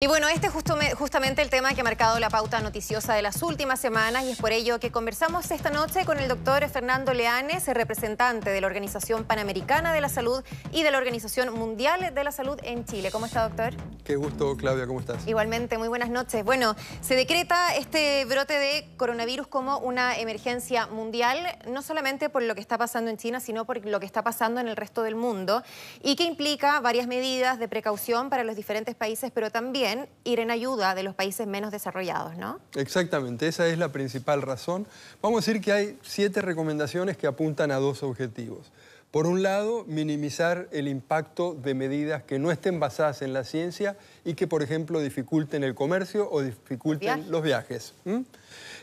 Y bueno, este es justamente el tema que ha marcado la pauta noticiosa de las últimas semanas y es por ello que conversamos esta noche con el doctor Fernando Leanes, representante de la Organización Panamericana de la Salud y de la Organización Mundial de la Salud en Chile. ¿Cómo está, doctor? Qué gusto, Claudia, ¿cómo estás? Igualmente, muy buenas noches. Bueno, se decreta este brote de coronavirus como una emergencia mundial, no solamente por lo que está pasando en China, sino por lo que está pasando en el resto del mundo y que implica varias medidas de precaución para los diferentes países, pero también ir en ayuda de los países menos desarrollados, ¿no? Exactamente, esa es la principal razón. Vamos a decir que hay siete recomendaciones que apuntan a dos objetivos. Por un lado, minimizar el impacto de medidas que no estén basadas en la ciencia y que, por ejemplo, dificulten el comercio o dificulten los viajes.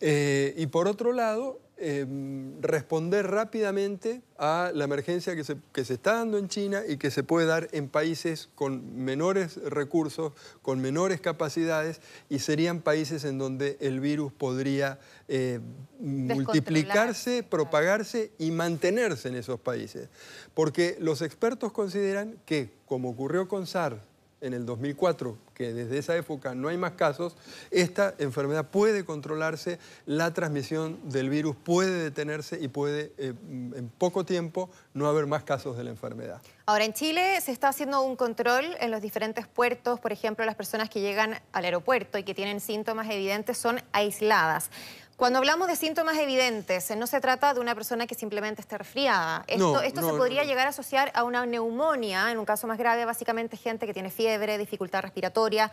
Eh, y por otro lado, Em, responder rápidamente a la emergencia que se, está dando en China y que se puede dar en países con menores recursos, con menores capacidades, y serían países en donde el virus podría eh, multiplicarse, propagarse y mantenerse en esos países. Porque los expertos consideran que, como ocurrió con SARS, en el 2004, que desde esa época no hay más casos, esta enfermedad puede controlarse, la transmisión del virus puede detenerse y puede eh, en poco tiempo no haber más casos de la enfermedad. Ahora, en Chile se está haciendo un control en los diferentes puertos, por ejemplo, las personas que llegan al aeropuerto y que tienen síntomas evidentes son aisladas. Cuando hablamos de síntomas evidentes, no se trata de una persona que simplemente esté resfriada. Esto, se podría llegar a asociar a una neumonía, en un caso más grave, básicamente gente que tiene fiebre, dificultad respiratoria.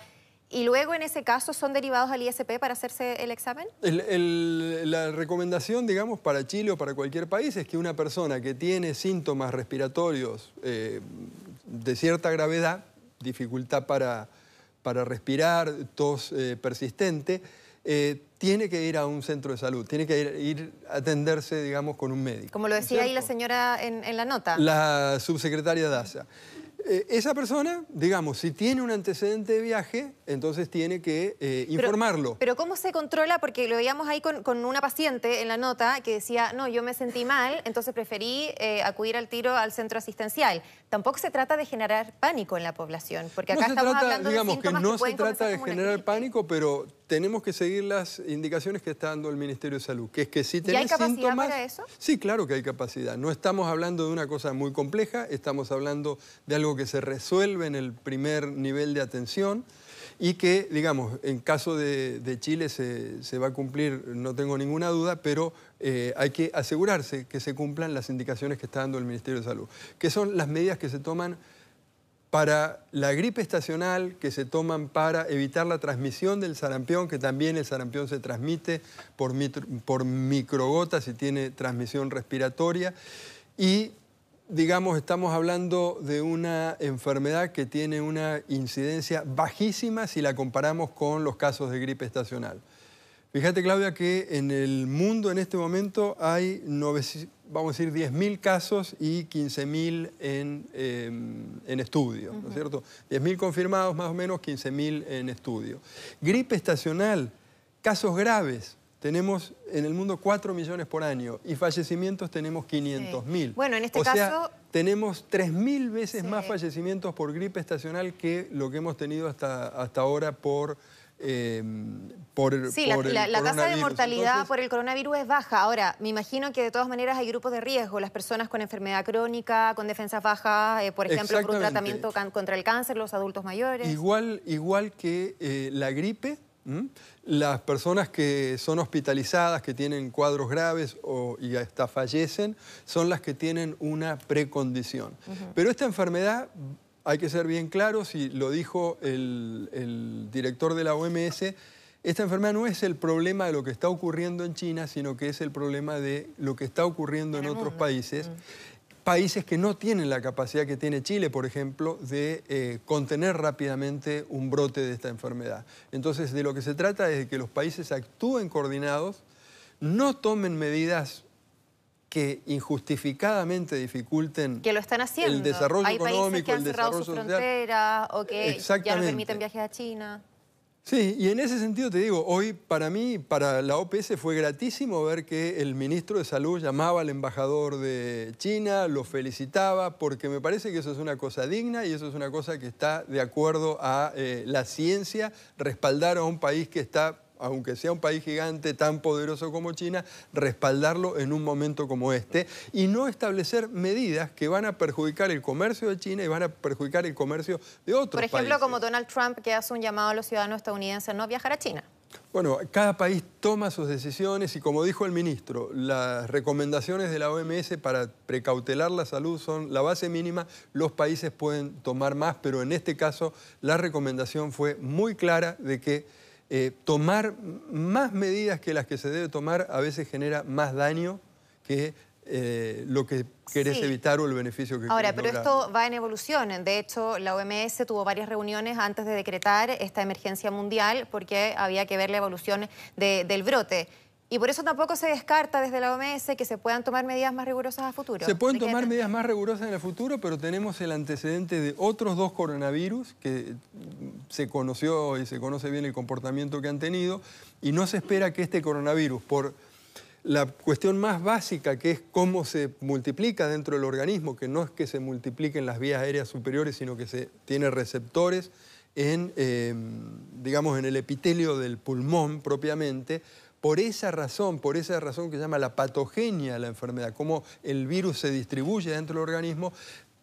¿Y luego en ese caso son derivados al ISP para hacerse el examen? la recomendación, digamos, para Chile o para cualquier país es que una persona que tiene síntomas respiratorios eh, de cierta gravedad, dificultad para, para respirar, tos eh, persistente, eh, tiene que ir a un centro de salud, tiene que ir, a atenderse, digamos, con un médico. Como lo decía ahí la señora en, la nota. La subsecretaria de Daza. Eh, esa persona, digamos, si tiene un antecedente de viaje, entonces tiene que eh, informarlo. Pero, ¿cómo se controla? Porque lo veíamos ahí con, una paciente en la nota que decía, no, yo me sentí mal, entonces preferí eh, acudir al tiro al centro asistencial. Tampoco se trata de generar pánico en la población, porque acá estamos hablando digamos que no se trata de generar pánico, pero tenemos que seguir las indicaciones que está dando el Ministerio de Salud, que es que si tenés capacidad para eso? Sí, claro que hay capacidad. No estamos hablando de una cosa muy compleja, estamos hablando de algo que se resuelve en el primer nivel de atención y que, digamos, en caso de, Chile se, va a cumplir, no tengo ninguna duda, pero eh, hay que asegurarse que se cumplan las indicaciones que está dando el Ministerio de Salud, que son las medidas que se toman para la gripe estacional, que se toman para evitar la transmisión del sarampión, que también el sarampión se transmite por, por microgotas y tiene transmisión respiratoria, y digamos, estamos hablando de una enfermedad que tiene una incidencia bajísima si la comparamos con los casos de gripe estacional. Fíjate, Claudia, que en el mundo en este momento hay, vamos a decir, 10.000 casos y 15.000 en, em, en, estudio, ¿no es cierto? 10.000 confirmados, más o menos 15.000 en estudio. Gripe estacional, casos graves, tenemos en el mundo 4 millones por año y fallecimientos tenemos 500 mil. Bueno, en este caso... tenemos tenemos 3.000 veces más fallecimientos por gripe estacional que lo que hemos tenido hasta, hasta ahora por... Eh, por, sí, la, tasa de mortalidad por el coronavirus es baja. Ahora, me imagino que de todas maneras hay grupos de riesgo, las personas con enfermedad crónica, con defensas bajas, eh, por ejemplo, por un tratamiento contra el cáncer, los adultos mayores. Igual, igual que eh, la gripe, ¿Mm? Las personas que son hospitalizadas, que tienen cuadros graves o, y hasta fallecen, son las que tienen una precondición. Pero esta enfermedad, hay que ser bien claros, y lo dijo el, director de la OMS, esta enfermedad no es el problema de lo que está ocurriendo en China, sino que es el problema de lo que está ocurriendo en, otros países. Mm países que no tienen la capacidad que tiene Chile, por ejemplo, de eh, contener rápidamente un brote de esta enfermedad. Entonces, de lo que se trata es de que los países actúen coordinados, no tomen medidas que injustificadamente dificulten que lo están haciendo. el desarrollo económico, que el desarrollo o que ya no permiten viajes a China. Sí, y en ese sentido te digo, hoy para mí, para la OPS fue gratísimo ver que el ministro de Salud llamaba al embajador de China, lo felicitaba, porque me parece que eso es una cosa digna y eso es una cosa que está de acuerdo a eh, la ciencia, respaldar a un país que está aunque sea un país gigante tan poderoso como China, respaldarlo en un momento como este y no establecer medidas que van a perjudicar el comercio de China y van a perjudicar el comercio de otros países. Por ejemplo, como Donald Trump que hace un llamado a los ciudadanos estadounidenses no viajar a China. Bueno, cada país toma sus decisiones y como dijo el ministro, las recomendaciones de la OMS para precautelar la salud son la base mínima, los países pueden tomar más, pero en este caso la recomendación fue muy clara de que eh, tomar más medidas que las que se debe tomar a veces genera más daño que eh, lo que querés evitar o el beneficio que Ahora, pero esto va en evolución. De hecho, la OMS tuvo varias reuniones antes de decretar esta emergencia mundial porque había que ver la evolución del brote. Y por eso tampoco se descarta desde la OMS que se puedan tomar medidas más rigurosas a futuro. Se pueden tomar medidas más rigurosas en el futuro, pero tenemos el antecedente de otros dos coronavirus que se conoció y se conoce bien el comportamiento que han tenido y no se espera que este coronavirus, por la cuestión más básica que es cómo se multiplica dentro del organismo, que no es que se multipliquen las vías aéreas superiores, sino que se tiene receptores en, eh, digamos, en el epitelio del pulmón propiamente, por esa razón, por esa razón que se llama la patogenia de la enfermedad, cómo el virus se distribuye dentro del organismo,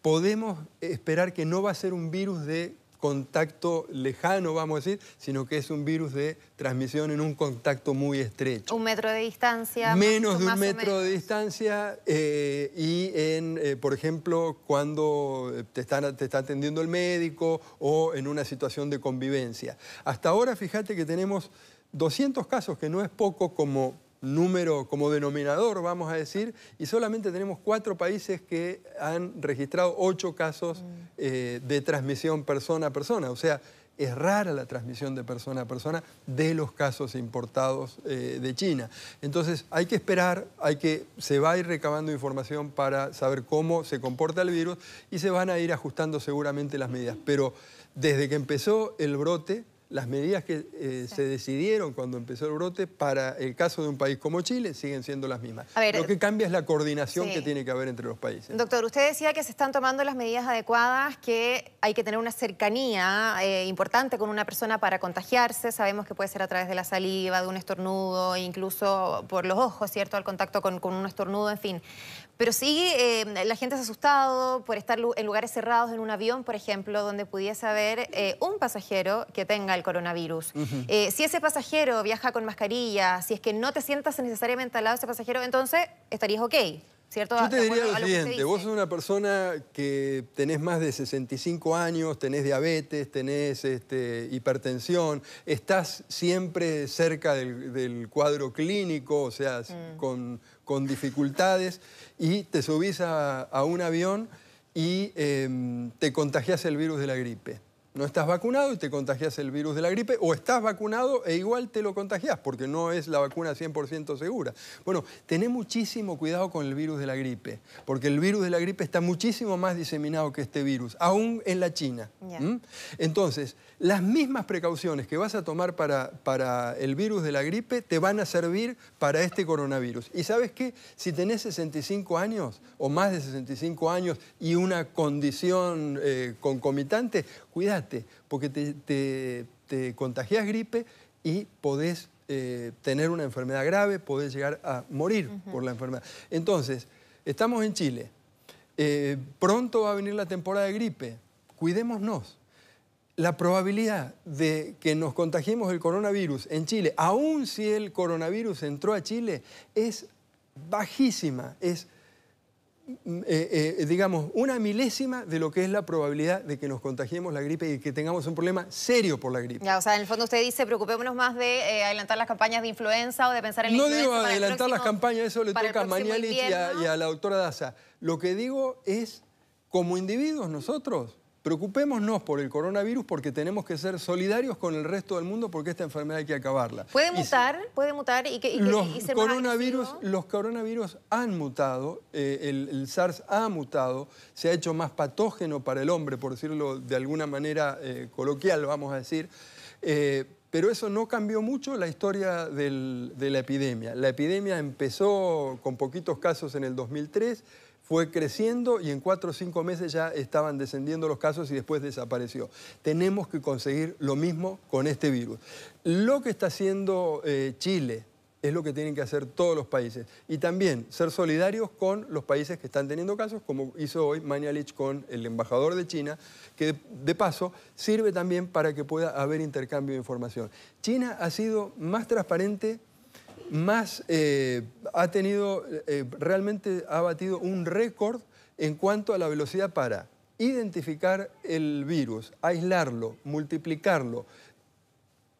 podemos esperar que no va a ser un virus de contacto lejano, vamos a decir, sino que es un virus de transmisión en un contacto muy estrecho. Un metro de distancia. Menos de un metro de distancia eh, y en, eh, por ejemplo, cuando te, te está atendiendo el médico o en una situación de convivencia. Hasta ahora, fíjate que tenemos 200 casos, que no es poco como número como denominador, vamos a decir, y solamente tenemos cuatro países que han registrado ocho casos mm. eh, de transmisión persona a persona. O sea, es rara la transmisión de persona a persona de los casos importados eh, de China. Entonces hay que esperar, hay que, se va a ir recabando información para saber cómo se comporta el virus y se van a ir ajustando seguramente las medidas. Pero desde que empezó el brote, las medidas que eh, se decidieron cuando empezó el brote para el caso de un país como Chile siguen siendo las mismas. Lo que cambia es la coordinación que tiene que haber entre los países. Doctor, usted decía que se están tomando las medidas adecuadas, que hay que tener una cercanía eh, importante con una persona para contagiarse. Sabemos que puede ser a través de la saliva, de un estornudo, incluso por los ojos, ¿cierto? Al contacto con, con un estornudo, en fin. Pero sí, eh, la gente es asustado por estar en lugares cerrados en un avión, por ejemplo, donde pudiese haber eh, un pasajero que tenga el coronavirus. Eh, si ese pasajero viaja con mascarilla, si es que no te sientas necesariamente al lado de ese pasajero, entonces estarías ok. ¿Cierto? Yo te diría lo, siguiente, vos sos una persona que tenés más de 65 años, tenés diabetes, tenés este, hipertensión, estás siempre cerca del, cuadro clínico, o sea, mm. con con dificultades, y te subís a, un avión y em, te contagias el virus de la gripe no estás vacunado y te contagias el virus de la gripe, o estás vacunado e igual te lo contagias, porque no es la vacuna 100% segura. Bueno, tené muchísimo cuidado con el virus de la gripe, porque el virus de la gripe está muchísimo más diseminado que este virus, aún en la China. Entonces, las mismas precauciones que vas a tomar para, para el virus de la gripe te van a servir para este coronavirus. Y sabes qué, si tenés 65 años o más de 65 años y una condición eh, concomitante, cuidado porque te, contagias gripe y podés eh, tener una enfermedad grave, podés llegar a morir por la enfermedad. Entonces, estamos en Chile, eh, pronto va a venir la temporada de gripe, cuidémonos. La probabilidad de que nos contagiemos el coronavirus en Chile, aun si el coronavirus entró a Chile, es bajísima, es Mm, eh, eh, digamos, una milésima de lo que es la probabilidad de que nos contagiemos la gripe y que tengamos un problema serio por la gripe. Ya, o sea, en el fondo usted dice, preocupémonos más de eh, adelantar las campañas de influenza o de pensar en la no digo adelantar las campañas, eso le toca a Mañalich y y a la doctora Daza. Lo que digo es, como individuos nosotros, Preocupémonos por el coronavirus porque tenemos que ser solidarios con el resto del mundo porque esta enfermedad hay que acabarla. Puede mutar, puede mutar y que los coronavirus, Los coronavirus han mutado, eh, el, SARS ha mutado, se ha hecho más patógeno para el hombre, por decirlo de alguna manera eh, coloquial, vamos a decir. Eh, pero eso no cambió mucho la historia de la epidemia. La epidemia empezó con poquitos casos en el 2003, fue creciendo y en cuatro o cinco meses ya estaban descendiendo los casos y después desapareció. Tenemos que conseguir lo mismo con este virus. Lo que está haciendo eh, Chile es lo que tienen que hacer todos los países. Y también ser solidarios con los países que están teniendo casos, como hizo hoy Manialich con el embajador de China, que de paso sirve también para que pueda haber intercambio de información. China ha sido más transparente más eh, ha tenido, eh, realmente ha batido un récord en cuanto a la velocidad para identificar el virus, aislarlo, multiplicarlo,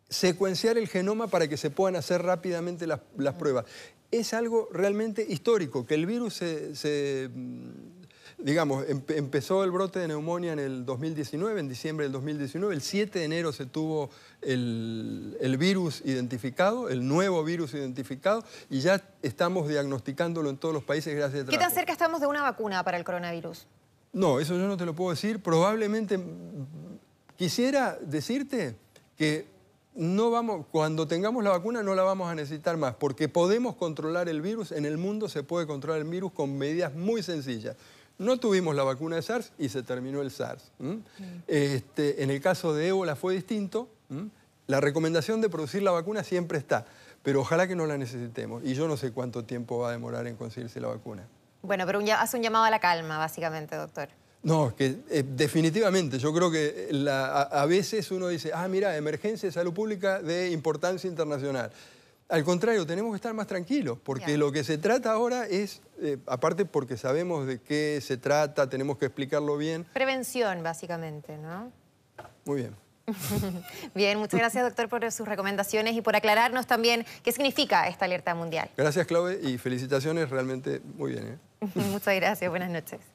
secuenciar el genoma para que se puedan hacer rápidamente las, pruebas. Es algo realmente histórico, que el virus se digamos, empezó el brote de neumonía en el 2019, en diciembre del 2019. El 7 de enero se tuvo el, virus identificado, el nuevo virus identificado, y ya estamos diagnosticándolo en todos los países gracias a ¿Qué tan cerca estamos de una vacuna para el coronavirus? No, eso yo no te lo puedo decir. Probablemente mm, quisiera decirte que no vamos, cuando tengamos la vacuna no la vamos a necesitar más, porque podemos controlar el virus, en el mundo se puede controlar el virus con medidas muy sencillas. No tuvimos la vacuna de SARS y se terminó el SARS. Mm. Este, en el caso de ébola fue distinto. La recomendación de producir la vacuna siempre está, pero ojalá que no la necesitemos. Y yo no sé cuánto tiempo va a demorar en conseguirse la vacuna. Bueno, pero un, hace un llamado a la calma, básicamente, doctor. No, que eh, definitivamente, yo creo que eh, a, veces uno dice, ah, mira, emergencia de salud pública de importancia internacional. Al contrario, tenemos que estar más tranquilos, porque lo que se trata ahora es, eh, aparte porque sabemos de qué se trata, tenemos que explicarlo bien. Prevención, básicamente, ¿no? Muy bien. bien, muchas gracias, doctor, por sus recomendaciones y por aclararnos también qué significa esta alerta mundial. Gracias, Claude, y felicitaciones, realmente muy bien. ¿eh? muchas gracias, buenas noches.